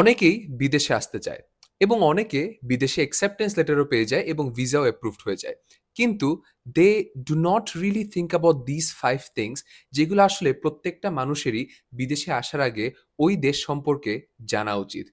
অনেকেই বিদেশে আসতে চায় এবং অনেকে বিদেশে অ্যাকসেপ্টেন্স লেটারও পেয়ে যায় এবং ভিসাও অ্যাপ্রুভড হয়ে যায় কিন্তু they do not really think about this five things যেগুলো আসলে প্রত্যেকটা মানুষেরই বিদেশে আসার আগে ওই দেশ সম্পর্কে জানা উচিত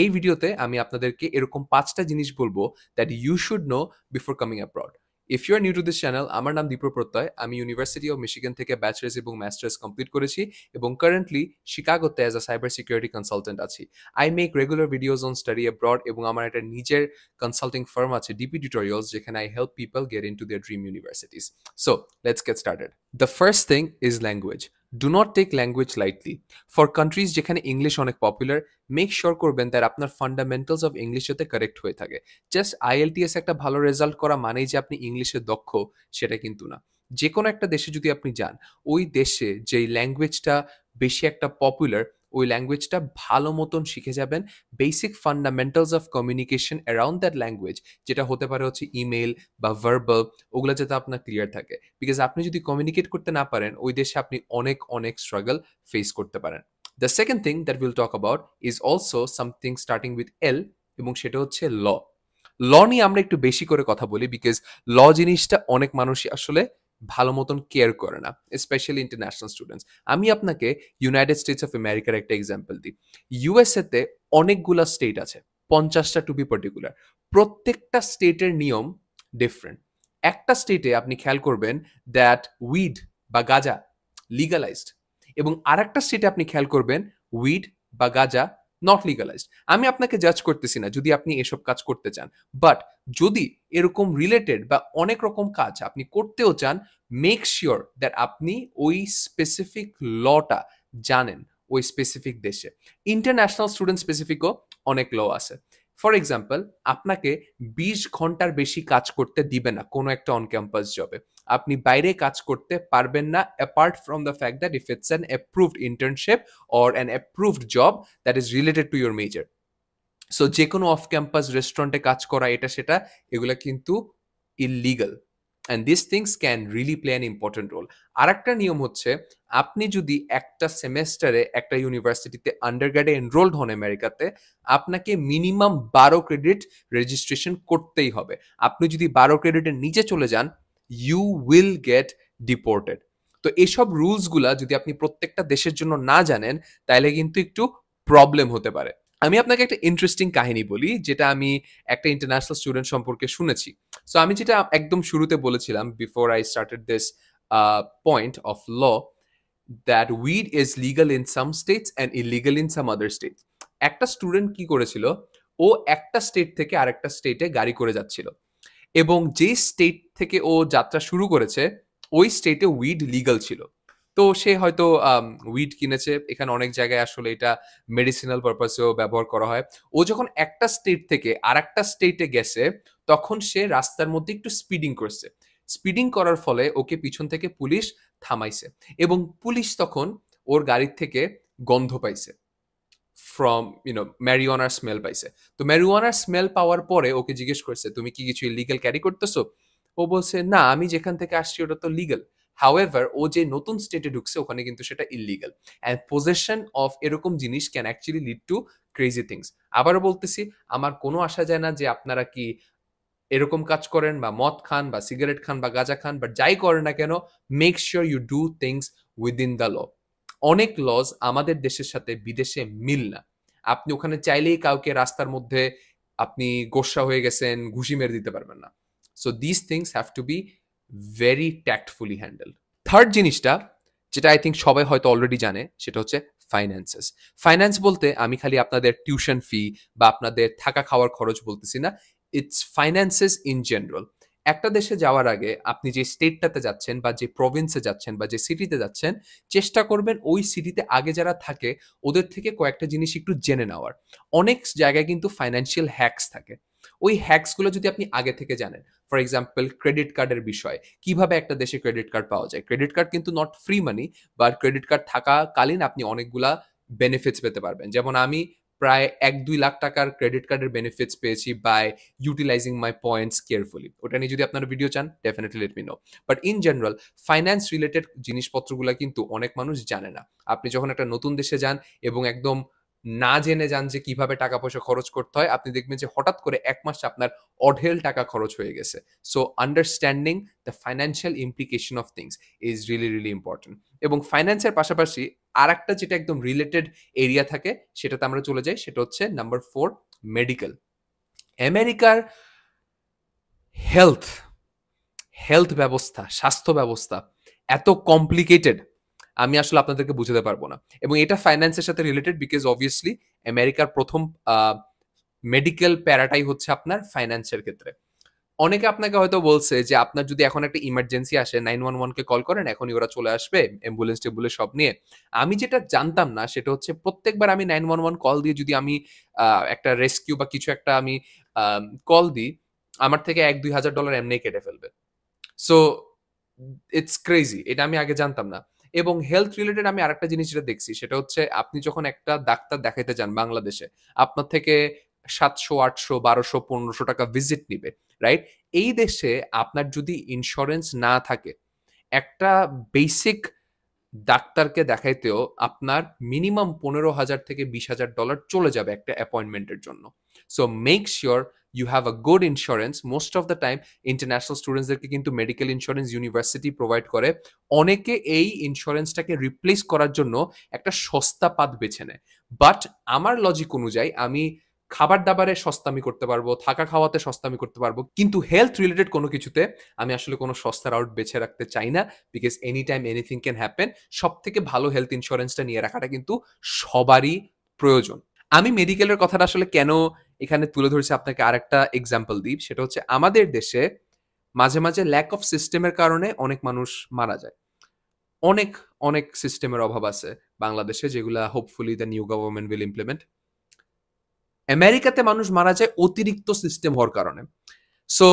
এই ভিডিওতে আমি আপনাদেরকে এরকম পাঁচটা জিনিস বলবো that you should know before coming abroad if you are new to this channel আমার নাম দীপ্র প্রত্যয় আমি ইউনিভার্সিটি অফ মিশিগান থেকে ব্যাচেলার্স এবং মাস্টার্স কমপ্লিট করেছি এবং কারেন্টলি শিকাগোতে as a cyber security consultant আছি I make regular videos on study abroad এবং আমার একটা নিজের কনসাল্টিং ফার্ম আছে ডিপি টিউটোরিয়ালস যেখানে I help people get into their dream universities so let's get started the first thing is language do not take language lightly for countries যেখানে English অনেক popular make sure করবেন that আপনার fundamentals of English যাতে correct হয়ে থাকে just IELTS একটা ভালো result করা মানেই যে আপনি ইংলিশে দক্ষ সেটা কিন্তু না যে কোনো একটা দেশে যদি আপনি যান ওই দেশে যেই ল্যাঙ্গুয়েজটা বেশি একটা পপুলার ওই ল্যাঙ্গুয়েজটা ভালো মতন শিখে যাবেন basic fundamentals of communication around that language যেটা হতে পারে হচ্ছে ইমেল বা ভার্বাল ওগুলো যাতে আপনার ক্লিয়ার থাকে বিকজ আপনি যদি কমিউনিকেট করতে না পারেন ওই দেশে আপনি অনেক অনেক স্ট্রাগল ফেস করতে পারেন the second thing that will talk about is also something starting with L এবং সেটা হচ্ছে ল ল নিয়ে আমরা একটু বেশি করে কথা বলি বিকজ ল জিনিসটা অনেক মানুষই আসলে ভালো মতন কেয়ার করে না স্পেশালি ইন্টারন্যাশনাল স্টুডেন্টস আমি আপনাকে ইউনাইটেড স্টেটস অফ আমেরিকার একটা এক্সাম্পল দিই ইউএসএতে অনেকগুলা স্টেট আছে পঞ্চাশটা টু বি পার্টিকুলার প্রত্যেকটা স্টেটের নিয়ম ডিফারেন্ট একটা স্টেটে আপনি খেয়াল করবেন দ্যাট উইড বা গাজা লিগালাইজড এবং আর একটা স্টেটে আপনি খেয়াল করবেন উইড বা গাজা নট লিগালাইজড আমি আপনাকে জাজ করতেছি না যদি আপনি এসব কাজ করতে চান বাট যদি এরকম রিলেটেড বা অনেক রকম কাজ আপনি করতেও চান মেক শিওর দ্যাট আপনি ওই স্পেসিফিক লটা জানেন ওই স্পেসিফিক দেশে ইন্টারন্যাশনাল স্টুডেন্ট স্পেসিফিকও অনেক ল আছে ফর এক্সাম্পল আপনাকে বিশ ঘন্টার বেশি কাজ করতে দিবে না কোনো একটা অন ক্যাম্পাস জবে আপনি বাইরে কাজ করতে পারবেন না apart from the fact that if it's an approved internship or an approved job that is related to your major so যে কোনো অফ ক্যাম্পাস রেস্টুরেন্টে কাজ করা এটা সেটা এগুলো কিন্তু illegal and this things can really play an important role আর একটা নিয়ম হচ্ছে আপনি যদি একটা সেমেস্টারে একটা ইউনিভার্সিটিতে গ্রেডে এনরোলড হন আমেরিকাতে আপনাকে মিনিমাম বারো ক্রেডিট রেজিস্ট্রেশন করতেই হবে আপনি যদি বারো ক্রেডিটের নিচে চলে যান ইউ উইল গেট ডিপোর্টেড তো এইসব রুলসগুলা যদি আপনি প্রত্যেকটা দেশের জন্য না জানেন তাহলে কিন্তু একটু প্রবলেম হতে পারে আমি আপনাকে একটা ইন্টারেস্টিং কাহিনী বলি যেটা আমি একটা ইন্টারন্যাশনাল স্টুডেন্ট সম্পর্কে শুনেছি সো আমি যেটা একদম শুরুতে বলেছিলাম before I started this point of law that weed is legal in some states and illegal in some other states একটা স্টুডেন্ট কি করেছিল ও একটা স্টেট থেকে আরেকটা স্টেটে গাড়ি করে যাচ্ছিল এবং যেই স্টেট থেকে ও যাত্রা শুরু করেছে ওই স্টেটে উইড লিগাল ছিল তো সে হয়তো উইড কিনেছে এখানে অনেক জায়গায় আসলে এটা মেডিসিনাল পারপাসেও ব্যবহার করা হয় ও যখন একটা স্টেট থেকে আর একটা স্টেটে গেছে তখন সে রাস্তার মধ্যে একটু স্পিডিং করছে স্পিডিং করার ফলে ওকে পিছন থেকে পুলিশ থামাইছে এবং পুলিশ তখন ওর গাড়ির থেকে গন্ধ পাইছে ফ্রম ইউনো ম্যারিওয়ানার স্মেল পাইছে তো ম্যারিওয়ানার স্মেল পাওয়ার পরে ওকে জিজ্ঞেস করছে তুমি কি কিছু ইলিগাল ক্যারি করতেছো ও বলছে না আমি যেখান থেকে আসছি ওটা তো লিগাল হাওয়েভার ও যে নতুন স্টেটে ঢুকছে ওখানে কিন্তু সেটা ইলিগাল অ্যান্ড পোজেশন অফ এরকম জিনিস can actually lead to crazy things আবারও বলতেছি আমার কোনো আশা যায় না যে আপনারা কি এরকম কাজ করেন বা মদ খান বা সিগারেট খান বা গাঁজা খান বা যাই করেন না কেন make sure you do things within the law অনেক লজ আমাদের দেশের সাথে বিদেশে মিল না আপনি ওখানে চাইলেই কাউকে রাস্তার মধ্যে আপনি গোসা হয়ে গেছেন ঘুষি মেরে দিতে পারবেন না so this things have to be very tactfully handle third জিনিসটা যেটা আই থিঙ্ক সবাই হয়তো অলরেডি জানে সেটা হচ্ছে ফাইন্যান্সেস ফাইন্যান্স বলতে আমি খালি আপনাদের টিউশন ফি বা আপনাদের থাকা খাওয়ার খরচ বলতেছি না ইটস ফাইন্যান্সেস ইন জেনারেল একটা দেশে যাওয়ার আগে আপনি যে স্টেটটাতে যাচ্ছেন বা যে প্রভিন্সে যাচ্ছেন বা যে সিটিতে যাচ্ছেন চেষ্টা করবেন ওই সিটিতে আগে যারা থাকে ওদের থেকে কয়েকটা জিনিস একটু জেনে নেওয়ার অনেক জায়গায় কিন্তু ফাইন্যান্সিয়াল হ্যাকস থাকে ওই হ্যাক্সগুলো যদি আপনি আগে থেকে জানেন ফর এক্সাম্পল ক্রেডিট কার্ডের বিষয় কিভাবে একটা দেশে ক্রেডিট কার্ড পাওয়া যায় ক্রেডিট কার্ড কিন্তু নট ফ্রি মানি বা ক্রেডিট কার্ড থাকাকালীন আপনি অনেকগুলা বেনিফিটস পেতে পারবেন যেমন আমি প্রায় এক দুই লাখ টাকার ক্রেডিট কার্ডের বেনিফিটস পেয়েছি by utilizing my points carefully ওটা নিয়ে যদি আপনারা ভিডিও চান definitely let me know but in general finance related জিনিসপত্রগুলো কিন্তু অনেক মানুষ জানে না আপনি যখন একটা নতুন দেশে যান এবং একদম না জেনে যান যে কিভাবে টাকা পয়সা খরচ করতে হয় আপনি দেখবেন যে হঠাৎ করে এক মাসে আপনার অঢেল টাকা খরচ হয়ে গেছে so understanding the financial implication of things is really really important এবং ফাইন্যান্সের পাশাপাশি আর একটা যেটা একদম রিলেটেড এরিয়া থাকে সেটাতে আমরা চলে যাই সেটা হচ্ছে নাম্বার ফোর মেডিকেল আমেরিকার হেলথ হেলথ ব্যবস্থা স্বাস্থ্য ব্যবস্থা এত কমপ্লিকেটেড আমি আসলে আপনাদেরকে বুঝাতে পারবো না এবং এটা ফাইন্যান্সের সাথে রিলেটেড বিকজ অবভিয়াসলি আমেরিকার প্রথম মেডিকেল প্যারাটাই হচ্ছে আপনার ফাইন্যান্সের ক্ষেত্রে অনেকে আপনাকে হয়তো বলছে যে আপনার যদি এখন একটা ইমার্জেন্সি আসে নাইন ওয়ান ওয়ানকে কল করেন এখনই ওরা চলে আসবে অ্যাম্বুলেন্স টেম্বুলেন্স সব নিয়ে আমি যেটা জানতাম না সেটা হচ্ছে প্রত্যেকবার আমি নাইন ওয়ান ওয়ান কল দিয়ে যদি আমি একটা রেস্কিউ বা কিছু একটা আমি কল দিই আমার থেকে এক দুই হাজার ডলার এমনি কেটে ফেলবে সো ইটস ক্রেজি এটা আমি আগে জানতাম না এবং হেলথ রিলেটেড আমি আরেকটা জিনিস যেটা দেখছি সেটা হচ্ছে আপনি যখন একটা ডাক্তার দেখাইতে যান বাংলাদেশে আপনার থেকে সাতশো আটশো বারোশো পনেরোশো টাকা ভিজিট নিবে রাইট এই দেশে আপনার যদি ইন্স্যুরেন্স না থাকে একটা বেসিক ডাক্তারকে দেখাইতেও আপনার মিনিমাম পনেরো হাজার থেকে বিশ হাজার ডলার চলে যাবে একটা অ্যাপয়েন্টমেন্টের জন্য so make sure you have a good insurance most of the time international স্টুডেন্টসদেরকে কিন্তু মেডিকেল ইন্স্যুরেন্স ইউনিভার্সিটি প্রোভাইড করে অনেকে এই ইন্স্যুরেন্সটাকে রিপ্লেস করার জন্য একটা সস্তা পাত বেছে নেয় বাট আমার লজিক অনুযায়ী আমি খাবার দাবারে সস্তামি করতে পারবো থাকা খাওয়াতে সস্তামি করতে পারবো কিন্তু হেলথ রিলেটেড কোনো কিছুতে আমি আসলে কোনো সস্তার আউট বেছে রাখতে চাই না because any time anything can happen সব থেকে ভালো হেলথ ইন্স্যুরেন্সটা নিয়ে রাখাটা কিন্তু সবারই প্রয়োজন আমি মেডিকেলের কথাটা আসলে কেন এখানে তুলে ধরেছি আপনাকে আরেকটা এক্সাম্পল দিই সেটা হচ্ছে আমাদের দেশে মাঝে মাঝে ল্যাক অফ সিস্টেমের কারণে অনেক মানুষ মারা যায় অনেক অনেক সিস্টেমের অভাব আছে বাংলাদেশে যেগুলা hopefully the new government will implement আমেরিকাতে মানুষ মারা যায় অতিরিক্ত সিস্টেম হওয়ার কারণে সো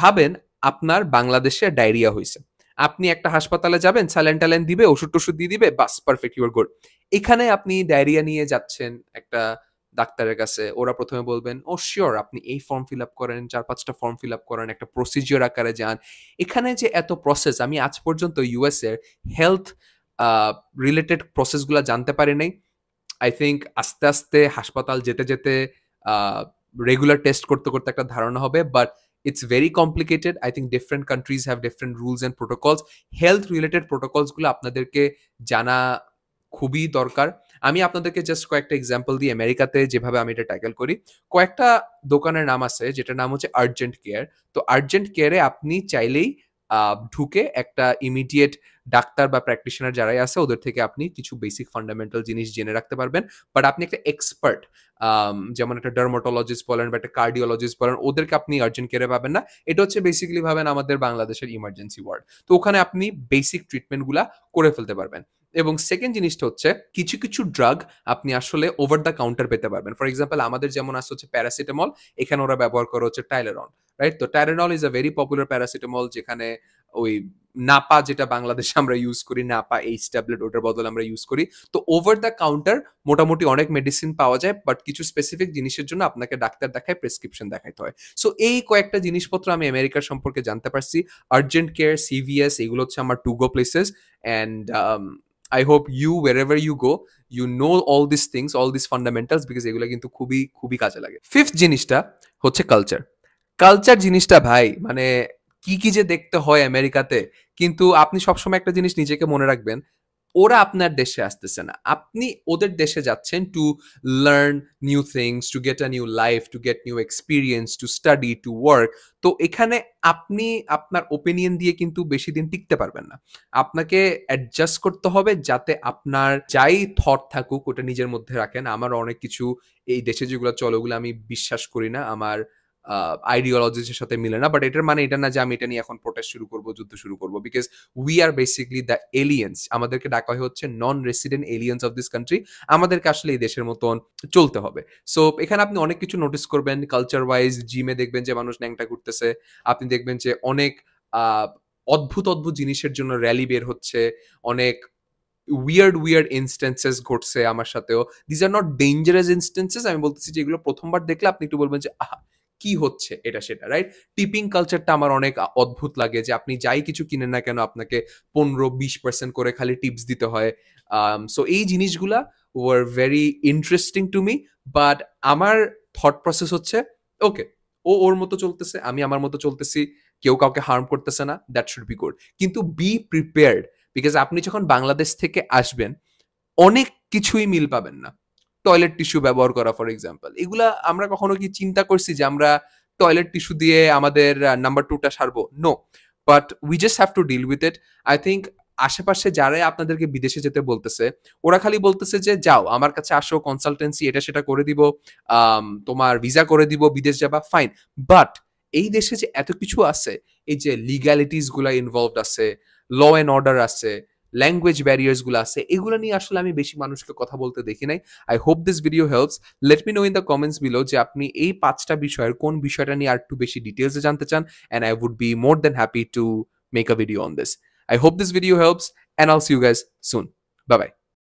ভাবেন আপনার বাংলাদেশে ডায়রিয়া হয়েছে আপনি একটা হাসপাতালে যাবেন স্যালেন ট্যালেন দিবে ওষুধ টষুধ দিয়ে দিবে বাস পারফেক্ট ইউর গুড এখানে আপনি ডায়রিয়া নিয়ে যাচ্ছেন একটা ডাক্তারের কাছে ওরা প্রথমে বলবেন ও শিওর আপনি এই ফর্ম ফিল আপ করেন চার পাঁচটা ফর্ম ফিল আপ করেন একটা প্রসিজিওর আকারে যান এখানে যে এত প্রসেস আমি আজ পর্যন্ত ইউএসের হেলথ রিলেটেড প্রসেসগুলো জানতে পারি নাই আই থিঙ্ক আস্তে আস্তে হাসপাতাল যেতে যেতে রেগুলার টেস্ট করতে করতে একটা ধারণা হবে but it's very complicated I think different countries have different rules and protocols health related প্রোটোকলসগুলো আপনাদেরকে জানা খুবই দরকার আমি আপনাদেরকে জাস্ট কয়েকটা এক্সাম্পল দিই আমেরিকাতে যেভাবে আমি এটা ট্যাকেল করি কয়েকটা দোকানের নাম আছে যেটার নাম হচ্ছে আর্জেন্ট কেয়ার তো আর্জেন্ট কেয়ারে আপনি চাইলেই ঢুকে একটা ইমিডিয়েট ডাক্তার বা প্র্যাকটিশনার যারাই আছে ওদের থেকে আপনি কিছু বেসিক ফান্ডামেন্টাল জিনিস জেনে রাখতে পারবেন বাট আপনি একটা এক্সপার্ট যেমন একটা ডার্মাটোলজিস্ট বলেন বা একটা কার্ডিওলজিস্ট বলেন ওদেরকে আপনি আর্জেন্ট কেয়ারে পাবেন না এটা হচ্ছে বেসিক্যালি ভাবেন আমাদের বাংলাদেশের ইমার্জেন্সি ওয়ার্ড তো ওখানে আপনি বেসিক ট্রিটমেন্টগুলা করে ফেলতে পারবেন এবং সেকেন্ড জিনিসটা হচ্ছে কিছু কিছু ড্রাগ আপনি আসলে ওভার দ্য কাউন্টার পেতে পারবেন ফর এক্সাম্পল আমাদের যেমন আসছে হচ্ছে প্যারাসিটামল এখানে ওরা ব্যবহার করে হচ্ছে টাইলেরন রাইট তো Tylenol is a very popular paracetamol যেখানে ওই নাপা যেটা বাংলাদেশে আমরা ইউজ করি নাপা এইচ ট্যাবলেট ওটার বদলে আমরা ইউজ করি তো ওভার দ্য কাউন্টার মোটামুটি অনেক মেডিসিন পাওয়া যায় বাট কিছু স্পেসিফিক জিনিসের জন্য আপনাকে ডাক্তার দেখায় প্রেসক্রিপশন দেখাইতে হয় সো এই কয়েকটা জিনিসপত্র আমি আমেরিকার সম্পর্কে জানতে পারছি আর্জেন্ট কেয়ার সিভিএস এগুলো হচ্ছে আমার to go places and I hope you where you go you know all this things all this fundamentals because এগুলো কিন্তু খুবই খুবই কাজে লাগে ফিফথ জিনিসটা হচ্ছে কালচার কালচার জিনিসটা ভাই মানে কি কি যে দেখতে হয় আমেরিকাতে কিন্তু আপনি সবসময় একটা জিনিস নিজেকে মনে রাখবেন ওরা আপনার দেশে আসতেছে না আপনি ওদের দেশে যাচ্ছেন to learn new things to get new life to get new experience to study to work তো এখানে আপনি আপনার ওপিনিয়ন দিয়ে কিন্তু বেশি দিন টিকতে পারবেন না আপনাকে অ্যাডজাস্ট করতে হবে যাতে আপনার যাই থট থাকুক ওটা নিজের মধ্যে রাখেন আমার অনেক কিছু এই দেশে যেগুলো চলে ওগুলো আমি বিশ্বাস করি না আমার আইডিওলজির সাথে মিলে না বাট এটার মানে এটা না যে আমি এটা নিয়ে এখন প্রোটেস্ট শুরু করব যুদ্ধ শুরু করব because we are basically the aliens আমাদেরকে ডাকা হচ্ছে non resident aliens of this country আমাদেরকে আসলে এই দেশের মতন চলতে হবে সো এখানে আপনি অনেক কিছু নোটিস করবেন কালচার ওয়াইজ জিমে দেখবেন যে মানুষ ন্যাংটা করতেছে আপনি দেখবেন যে অনেক অদ্ভুত অদ্ভুত জিনিসের জন্য র্যালি বের হচ্ছে অনেক উইয়ার্ড উইয়ার্ড ইনস্টেন্সেস ঘটছে আমার সাথেও these are not dangerous instances আমি বলতেছি যে এগুলো প্রথমবার দেখলে আপনি একটু বলবেন যে আহা কি হচ্ছে এটা সেটা রাইট টিপিং কালচারটা আমার অনেক অদ্ভুত লাগে যে আপনি যাই কিছু কিনেন না কেন আপনাকে পনেরো বিশ পার্সেন্ট করে খালি টিপস দিতে হয় সো এই জিনিসগুলা were very interesting to me but আমার থট প্রসেস হচ্ছে ওকে ও ওর মতো চলতেছে আমি আমার মতো চলতেছি কেউ কাউকে হার্ম করতেছে না দ্যাট শুড বি গুড কিন্তু বি প্রিপেয়ার্ড বিকজ আপনি যখন বাংলাদেশ থেকে আসবেন অনেক কিছুই মিল পাবেন না টয়লেট টিস্যু ব্যবহার করা ফর এক্সাম্পল এগুলা আমরা কখনো কি চিন্তা করছি যে আমরা টয়লেট টিস্যু দিয়ে আমাদের নাম্বার টুটা সারবো no but we just have to deal with it I think আশেপাশে যারাই আপনাদেরকে বিদেশে যেতে বলতেছে ওরা খালি বলতেছে যে যাও আমার কাছে আসো কনসালটেন্সি এটা সেটা করে দিব তোমার ভিসা করে দিব বিদেশ যাবা ফাইন বাট এই দেশে যে এত কিছু আছে এই যে লিগ্যালিটিস গুলা ইনভলভ আছে ল অ্যান্ড অর্ডার আছে ল্যাঙ্গুয়েজ ব্যারিয়ার্সগুলো আছে এগুলো নিয়ে আসলে আমি বেশি মানুষকে কথা বলতে দেখি নাই I hope this video helps let me know in the comments below যে আপনি এই পাঁচটা বিষয়ের কোন বিষয়টা নিয়ে আর একটু বেশি ডিটেলসে জানতে চান and I would be more than happy to make a video on this I hope this video helps and I'll see you guys soon bye by